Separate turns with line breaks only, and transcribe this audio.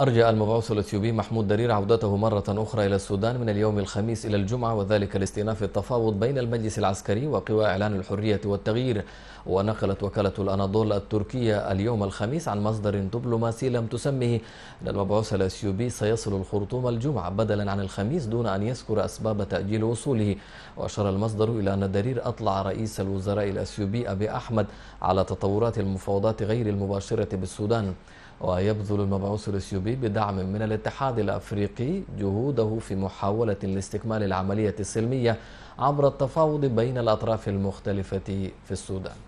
أرجى المبعوث الأثيوبي محمود درير عودته مرة أخرى إلى السودان من اليوم الخميس إلى الجمعة وذلك لاستئناف التفاوض بين المجلس العسكري وقوى إعلان الحرية والتغيير ونقلت وكالة الأناضول التركية اليوم الخميس عن مصدر دبلوماسي لم تسمه أن المبعوث الأثيوبي سيصل الخرطوم الجمعة بدلا عن الخميس دون أن يذكر أسباب تأجيل وصوله وأشار المصدر إلى أن درير أطلع رئيس الوزراء الأثيوبي أبي أحمد على تطورات المفاوضات غير المباشرة بالسودان ويبذل المبعوث الإثيوبي بدعم من الاتحاد الأفريقي جهوده في محاولة لاستكمال العملية السلمية عبر التفاوض بين الأطراف المختلفة في السودان